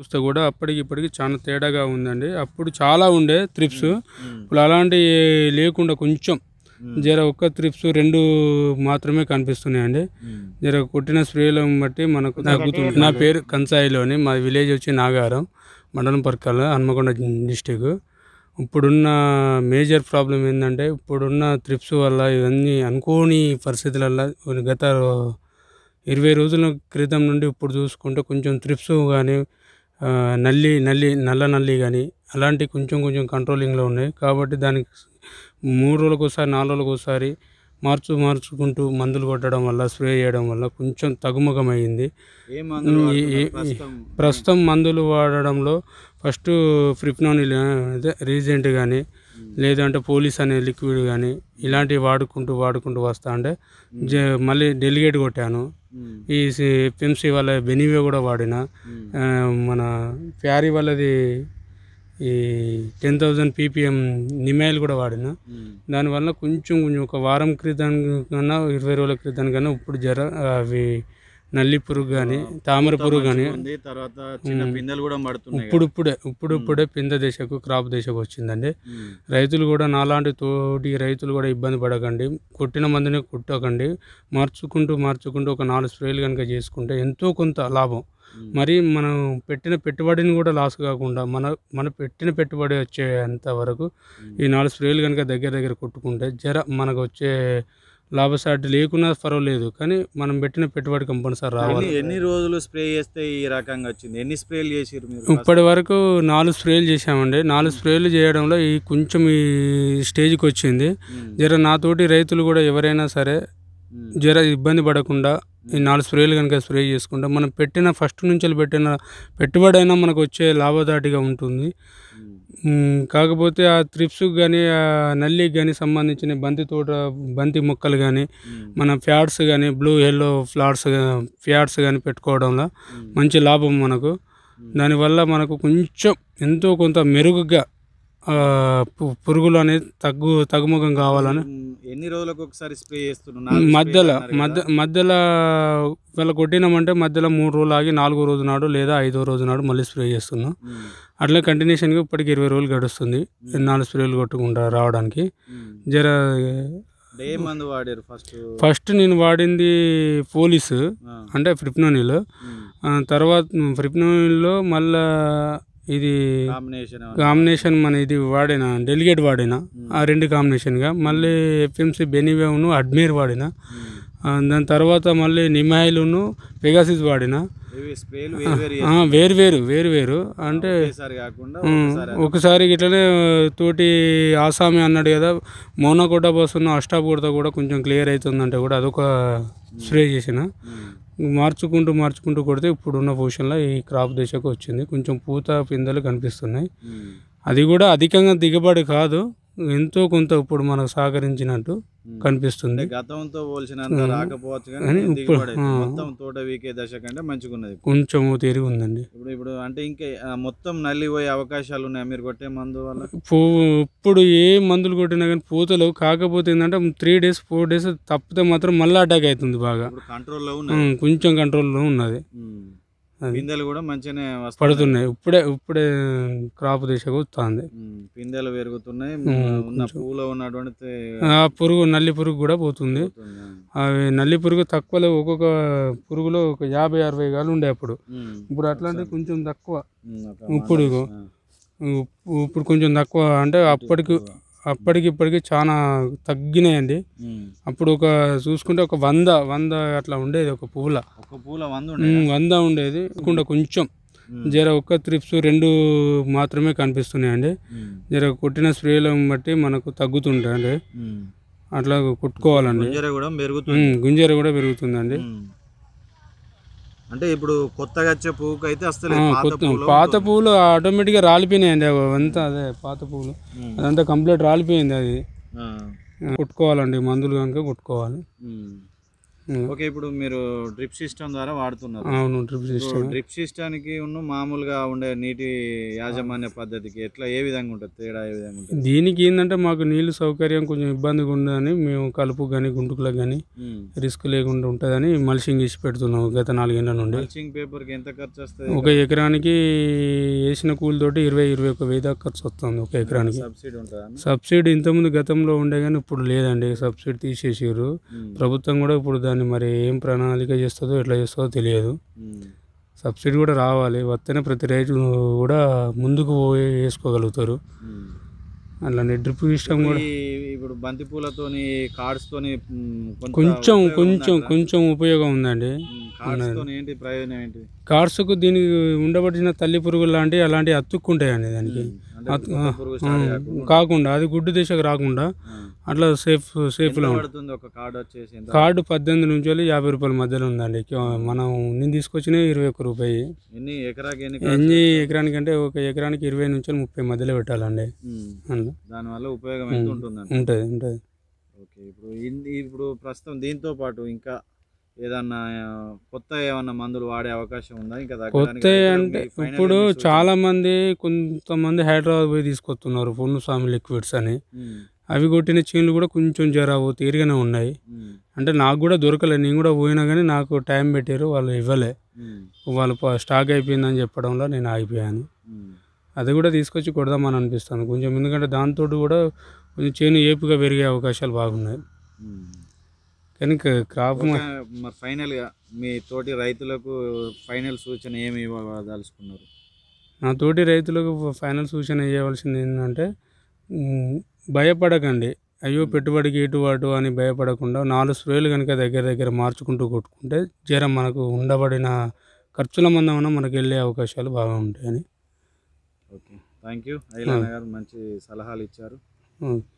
చూస్తే కూడా అప్పటికి ఇప్పటికి చాలా తేడాగా ఉందండి అప్పుడు చాలా ఉండే త్రిప్స్ ఇప్పుడు అలాంటివి లేకుండా కొంచెం జర ఒక్క త్రిప్స్ రెండు మాత్రమే కనిపిస్తున్నాయండి జర కొట్టిన స్ప్రేలను బట్టి మనకు తగ్గుతుంది నా పేరు కంసాయిలోని మా విలేజ్ వచ్చి నాగారం మండలం పర్కాల హన్మకొండ డిస్టిక్ ఇప్పుడున్న మేజర్ ప్రాబ్లం ఏంటంటే ఇప్పుడున్న త్రిప్స్ వల్ల ఇవన్నీ అనుకోని పరిస్థితులల్ల గత ఇరవై రోజుల క్రితం నుండి ఇప్పుడు చూసుకుంటే కొంచెం త్రిప్స్ కానీ నల్లి నల్లి నల్ల నల్లి కానీ అలాంటి కొంచెం కొంచెం కంట్రోలింగ్లో ఉన్నాయి కాబట్టి దానికి మూడు రోజులకు ఒకసారి నాలుగు రోజులకు ఒకసారి మార్చు మార్చుకుంటూ మందులు కొట్టడం వల్ల స్ప్రే చేయడం వల్ల కొంచెం తగుముఖమైంది ప్రస్తుతం మందులు వాడడంలో ఫస్ట్ ఫ్రిప్నోన్ అయితే రీజెంట్ కానీ లేదంటే పోలీస్ అనే లిక్విడ్ కానీ ఇలాంటివి వాడుకుంటూ వాడుకుంటూ వస్తా అంటే మళ్ళీ డెలిగేట్ కొట్టాను ఈ పెంసీ వాళ్ళ బెనివే కూడా వాడిన మన ప్యారీ వాళ్ళది ఈ టెన్ థౌజండ్ పీపీఎం నిమాయిల్ కూడా వాడిన దానివల్ల కొంచెం కొంచెం ఒక వారం క్రితం కన్నా ఇరవై రోజుల క్రితం కన్నా ఇప్పుడు జర అవి నల్లి పురుగు కానీ తామర పురుగు కానీ తర్వాత పిందెలు కూడా పడుతున్నాయి ఇప్పుడిప్పుడే ఇప్పుడిప్పుడే పింద దశకు క్రాప్ దశకు వచ్చిందండి రైతులు కూడా నాలాంటి తోటి రైతులు కూడా ఇబ్బంది పడకండి కొట్టిన మందుని కొట్టకండి మార్చుకుంటూ మార్చుకుంటూ ఒక నాలుగు స్ప్రేలు కనుక చేసుకుంటే ఎంతో కొంత లాభం మరి మనం పెట్టిన పెట్టుబడిని కూడా లాస్ కాకుండా మన మన పెట్టిన పెట్టుబడి వచ్చేంత వరకు ఈ నాలుగు స్ప్రేలు కనుక దగ్గర దగ్గర కొట్టుకుంటే జర మనకు వచ్చే లాభసాటి లేకున్నా పర్వాలేదు కానీ మనం పెట్టిన పెట్టుబడి కంపల్సరీ రావాలి ఎన్ని రోజులు స్ప్రే చేస్తే ఈ రకంగా వచ్చింది ఎన్ని స్ప్రేలు చేసారు మీరు ఇప్పటి వరకు నాలుగు స్ప్రేలు చేసామండి నాలుగు స్ప్రేలు చేయడంలో ఈ కొంచెం ఈ స్టేజ్కి వచ్చింది జర నాతోటి రైతులు కూడా ఎవరైనా సరే జర ఇబ్బంది పడకుండా ఈ నాలుగు స్ప్రేలు కనుక స్ప్రే చేసుకుంటే మనం పెట్టిన ఫస్ట్ నుంచి పెట్టిన పెట్టుబడి అయినా మనకు వచ్చే లాభదాటిగా ఉంటుంది hmm. కాకపోతే ఆ త్రిప్స్కి కానీ ఆ నల్లికి కానీ సంబంధించిన బంతి తోట బంతి మొక్కలు కానీ hmm. మన ఫ్యాడ్స్ కానీ బ్లూ ఎల్లో ఫ్లాట్స్ ఫ్యాడ్స్ కానీ పెట్టుకోవడంలో hmm. మంచి లాభం మనకు దానివల్ల మనకు కొంచెం ఎంతో కొంత మెరుగుగా పురుగులు అనేది తగ్గు తగ్గుముఖం కావాలని ఎన్ని రోజులకు ఒకసారి స్ప్రే చేస్తున్నాను మధ్యలో మధ్య మధ్యలో వీళ్ళ కొట్టినామంటే మధ్యలో మూడు రోజులు ఆగి నాలుగో రోజు నాడు లేదా ఐదో రోజు నాడు మళ్ళీ స్ప్రే చేస్తున్నాం అట్లా కంటిన్యూషన్గా ఇప్పటికి ఇరవై రోజులు గడుస్తుంది నాలుగు స్ప్రేలు కొట్టుకుంటా రావడానికి జర వాడారు ఫస్ట్ ఫస్ట్ నేను వాడింది పోలీసు అంటే ఫ్రిప్నోనిల్ తర్వాత ఫ్రిప్నోనిల్లో మళ్ళా ఇది కాంబినేషన్ మన ఇది వాడిన డెలిగేట్ వాడిన ఆ రెండు కాంబినేషన్గా మళ్ళీ ఎఫ్ఎంసి బెనివేవ్ను అడ్మీర్ వాడిన దాని తర్వాత మళ్ళీ నిమాయిలును పెగాసిస్ వాడిన వేరు వేరు వేరు వేరు అంటే ఒకసారి ఇట్లనే తోటి ఆసామి అన్నాడు కదా మౌన కొట్ట పోస్తున్న కూడా కొంచెం క్లియర్ అవుతుందంటే కూడా అదొక స్ప్రే చేసిన మార్చుకుంటూ మార్చుకుంటూ కొడితే ఇప్పుడున్న పొజిషన్లో ఈ క్రాప్ దశకు వచ్చింది కొంచెం పూత పిందెలు కనిపిస్తున్నాయి అది కూడా అధికంగా దిగుబడి కాదు ఎంతో కొంత ఇప్పుడు మనకు సహకరించినట్టు కనిపిస్తుంది గతంతో పోల్చినంత రాకపోవచ్చు కానీ మొత్తం తోట దశ కంటే మంచిగున్నది కొంచెం తిరిగి ఉందండి ఇప్పుడు ఇప్పుడు అంటే ఇంకా మొత్తం నల్లిపోయే అవకాశాలు ఉన్నాయి మీరు కొట్టే మందు వల్ల ఇప్పుడు ఏ మందులు కొట్టినా కానీ పూతలు కాకపోతే ఏంటంటే త్రీ డేస్ ఫోర్ డేస్ తప్పితే మాత్రం మళ్ళీ అటాక్ అవుతుంది బాగా కంట్రోల్లో కొంచెం కంట్రోల్లో ఉన్నది పిందెలు కూడా మంచిగానే పడుతున్నాయి ఇప్పుడే ఇప్పుడే క్రాప్ దిశకు వస్తుంది పిందెలు పెరుగుతున్నాయి ఉన్న ఉన్నటువంటి ఆ పురుగు నల్లి పురుగు కూడా పోతుంది అవి నల్లి పురుగు తక్కువలో ఒక్కొక్క పురుగులో ఒక యాభై అరవై గాలు ఉండే అప్పుడు ఇప్పుడు అట్లాంటివి కొంచెం తక్కువ ఇప్పుడు ఇప్పుడు కొంచెం తక్కువ అంటే అప్పటికి అప్పటికిప్పటికి చాలా తగ్గినాయండి అప్పుడు ఒక చూసుకుంటే ఒక వంద వంద అట్లా ఉండేది ఒక పూల ఒక పూల వంద వంద ఉండేది కాకుండా కొంచెం జర ఒక్క త్రిప్స్ రెండు మాత్రమే కనిపిస్తున్నాయండి జర కొట్టిన స్ప్రేలను బట్టి మనకు తగ్గుతుంటాయండి అట్లా కొట్టుకోవాలండి గుంజర కూడా పెరుగుతుందండి అంటే ఇప్పుడు కొత్తగా వచ్చే పువ్వుకి అయితే అసలు పాత పువ్వులు గా రాలిపోయినాయండి అంతా అదే పాత పువ్వులు అదంతా కంప్లీట్ రాలిపోయింది అది కొట్టుకోవాలండి మందులు కనుక కొట్టుకోవాలి ఓకే ఇప్పుడు మీరు డ్రిప్ సిస్టమ్ ద్వారా వాడుతున్నారు అవును డ్రిప్ సిస్టమ్ డ్రిప్ సిస్టానికి ఉన్న మామూలుగా ఉండే నీటి యాజమాన్య పద్ధతికి ఎట్లా ఏ విధంగా ఉంటుంది తేడా ఏ విధంగా ఉంటుంది దీనికి ఏంటంటే మాకు నీళ్ళు సౌకర్యం కొంచెం ఇబ్బందిగా ఉందని మేము కలుపు కానీ గుంటుకులకు కానీ రిస్క్ లేకుండా ఉంటుందని మల్చింగ్ ఇచ్చి పెడుతున్నాం గత నాలుగేళ్ల నుండి మల్చింగ్ పేపర్కి ఎంత ఖర్చు వస్తుంది ఒక ఎకరానికి వేసిన కూలితోటి ఇరవై ఇరవై ఒక వేదా ఖర్చు వస్తుంది ఒక ఎకరానికి సబ్సిడీ ఉంటుంది సబ్సిడీ ఇంతకుముందు గతంలో ఉండే కానీ ఇప్పుడు లేదండి సబ్సిడీ తీసేసారు ప్రభుత్వం కూడా ఇప్పుడు దాన్ని వస్తుంది మరి ఏం ప్రణాళిక చేస్తుందో ఎట్లా చేస్తుందో తెలియదు సబ్సిడీ కూడా రావాలి వస్తేనే ప్రతి రైతు కూడా ముందుకు పోయి వేసుకోగలుగుతారు అట్లానే డ్రిప్ సిస్టమ్ కూడా ఇప్పుడు బంతిపూలతో కార్డ్స్ కార్డ్స్తోని కొంచెం కొంచెం కొంచెం ఉపయోగం ఉందండి ఏంటి ప్రయోజనం ఏంటి కార్సుకు దీనికి ఉండబడిన తల్లి పురుగులు లాంటివి అలాంటివి అండి దానికి కాకుండా అది గుడ్డు దిశకు రాకుండా అట్లా సేఫ్ సేఫ్లో కార్డు పద్దెనిమిది నుంచి వెళ్ళి యాభై రూపాయల మధ్యలో ఉందండి మనం నేను తీసుకొచ్చిన ఇరవై ఒక్క రూపాయి ఎన్ని ఎకరానికి అంటే ఒక ఎకరానికి ఇరవై నుంచి ముప్పై మధ్యలో పెట్టాలండి దానివల్ల ఉపయోగం ఉంటుంది ఉంటుంది ఉంటుంది ఇప్పుడు ఇప్పుడు ప్రస్తుతం దీంతో పాటు ఇంకా ఏదన్నా కొత్త ఏమన్నా మందులు వాడే అవకాశం ఉందా ఇంకా కొత్త అంటే ఇప్పుడు చాలా మంది కొంతమంది హైదరాబాద్ పోయి తీసుకొస్తున్నారు స్వామి లిక్విడ్స్ అని అవి కొట్టిన చీన్లు కూడా కొంచెం జరావు తీరిగానే ఉన్నాయి అంటే నాకు కూడా దొరకలే నేను కూడా పోయినా కానీ నాకు టైం పెట్టారు వాళ్ళు ఇవ్వలే వాళ్ళు స్టాక్ అయిపోయిందని చెప్పడంలో నేను ఆగిపోయాను అది కూడా తీసుకొచ్చి కొడదామని అనిపిస్తాను కొంచెం ఎందుకంటే దాంతో కూడా కొంచెం చేను ఏపుగా పెరిగే అవకాశాలు బాగున్నాయి కానీ క్రాప్ ఫైనల్గా మీ తోటి రైతులకు ఫైనల్ సూచన ఏమి ఇవ్వదలుచుకున్నారు నా తోటి రైతులకు ఫైనల్ సూచన ఇవ్వవలసింది ఏంటంటే భయపడకండి అయ్యో పెట్టుబడికి ఇటువాటు అని భయపడకుండా నాలుగు స్ప్రేలు కనుక దగ్గర దగ్గర మార్చుకుంటూ కొట్టుకుంటే జ్వరం మనకు ఉండబడిన ఖర్చుల మందమన మనకు వెళ్ళే అవకాశాలు బాగా ఉంటాయని ఓకే థ్యాంక్ యూ గారు మంచి సలహాలు ఇచ్చారు